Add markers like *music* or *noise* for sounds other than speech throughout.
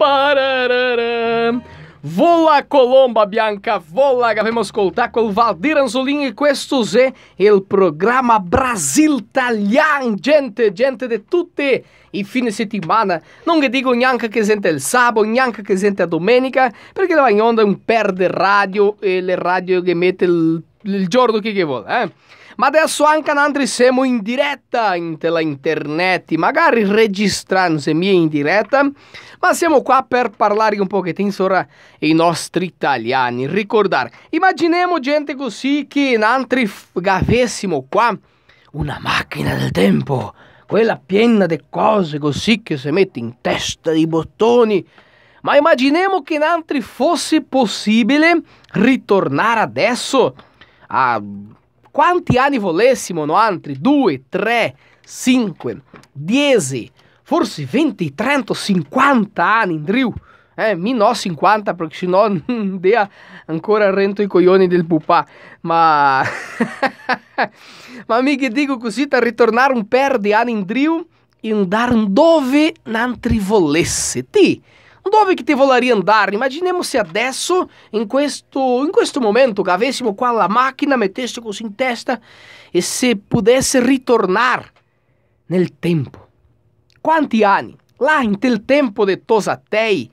Pararara. Vola Colomba Bianca, vola che abbiamo ascoltato con Valdir Anzolini e questo è il programma Brasil Italian, gente, gente di tutti i fine settimana. Non che dico neanche che sente il sabato, neanche che sente la domenica, perché la va in onda un perde radio e le radio che mette il, il giorno che, che vuole, eh. Ma adesso anche noi siamo in diretta in internet, magari registrando registrandosi in diretta, ma siamo qua per parlare un pochettino sopra i nostri italiani. Ricordare, immaginiamo gente così che noi avessimo qua una macchina del tempo, quella piena di cose così che si mette in testa dei bottoni. Ma immaginiamo che noi fosse possibile ritornare adesso a quanti anni volessimo no? Altri 2, 3, 5, 10, forse 20, 30, 50 anni, Andrew. Eh, mi no 50 perché sennò *laughs* dea ancora rento i coglioni del pupà. Ma... *laughs* Ma mi dico così, da ritornare un per di anni in e andare dove non volesse. Ti... Dove che ti voleria andare, immaginiamo se adesso, in questo, in questo momento, che avessimo qua la macchina, mettessimo così in testa e se potesse ritornare nel tempo. Quanti anni? Là in quel tempo di Tosatei,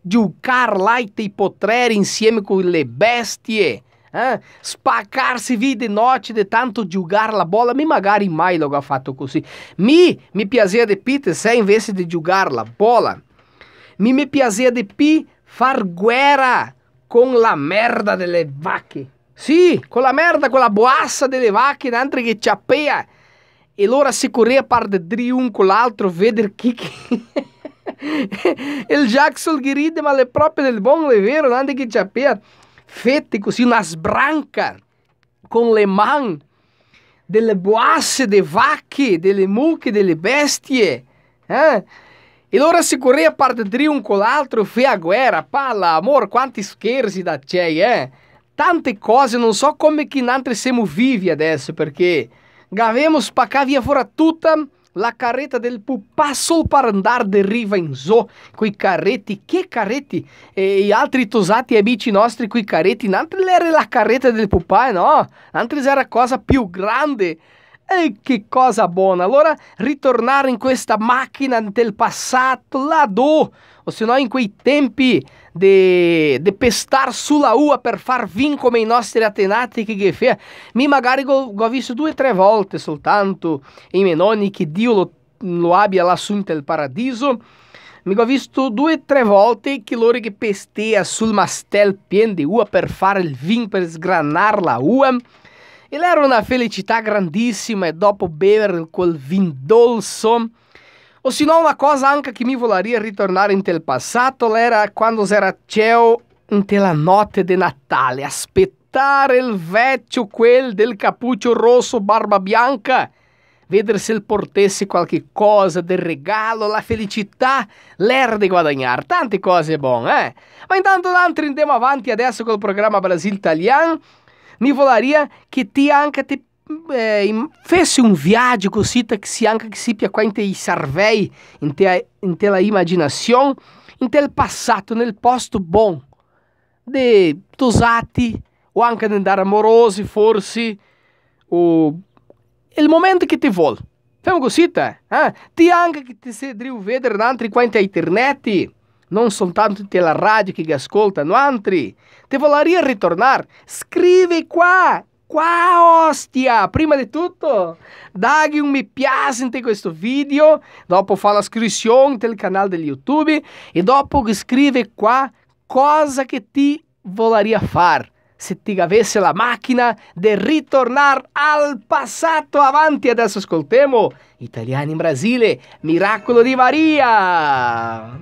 giocare là e te potreri insieme con le bestie. Eh? Spaccarsi vide notte de tanto giocare la bola, mi magari mai l'ho fatto così. Mi, mi piaceva di Peter se invece di giocare la bola mi mi piaceva più far guerra con la merda delle vacche. Sì, con la merda, con la boassa delle vacche dentro che ciappea. E allora si correva per di un con l'altro, vedere chi... il *laughs* Jackson che ride, ma le proprie del buon è vero, dentro che ciappea. Fette così, una sbranca con le mani delle boasse, delle vacche, delle mucche, delle bestie. Eh? Il ora si a parte triun con l'altro, fe a guerra, palla, amor, quanti scherzi da c'è, eh? Tante cose, non so come che nante siamo vivi adesso, perché para cá via fora tutta la carreta del pupà sol para andar de riva in zoo, coi carretti, che carretti? E gli altri tosati amici nostri coi carretti, nante era la carreta del pupà, eh, no? Nante era cosa più grande, e che cosa buona! Allora ritornare in questa macchina del passato, laddove, o se no in quei tempi de, de pestar sulla ua per far vin come i nostri atenati che ghefea, mi magari go, go visto due o tre volte soltanto in Menoni che Dio lo, lo abbia l'assunto il paradiso, mi go visto due o tre volte che loro che pestea sul mastel pien di ua per fare il vin, per sgranar la ua, Il era una felicità grandissima e dopo bere quel vinho dolso. se ossinò una cosa anche che mi volaria ritornare in tel passato, era quando era ceo in tela notte de Natale, aspettare il vecchio quel del cappuccio rosso barba bianca, vedere se il portesse qualche cosa del regalo, la felicità, l'era di guadagnare, tante cose buone, eh? Ma intanto l'altro andiamo avanti adesso col programma Brasil Italiano, Mi volaria che ti anche te eh, fece un viaggio così taxianca che si pia quante i sarvei in, te, in tela immaginazione, in tel passato, nel posto buono, de tosati o anche di andare amorosi forse, o il momento che ti vuole. Famo così, eh? Ti anche che ti sei driu veder nantre quante a internet, non soltanto della radio che ascolta, no, antri, ti voleria ritornare, scrivi qua, qua ostia, prima di tutto, dagli un mi piace in questo video, dopo fa l'iscrizione del canale di YouTube e dopo scrivi qua cosa che ti voleria fare se ti avesse la macchina di ritornare al passato avanti. Adesso ascoltiamo Italiani in Brasile, Miracolo di Maria.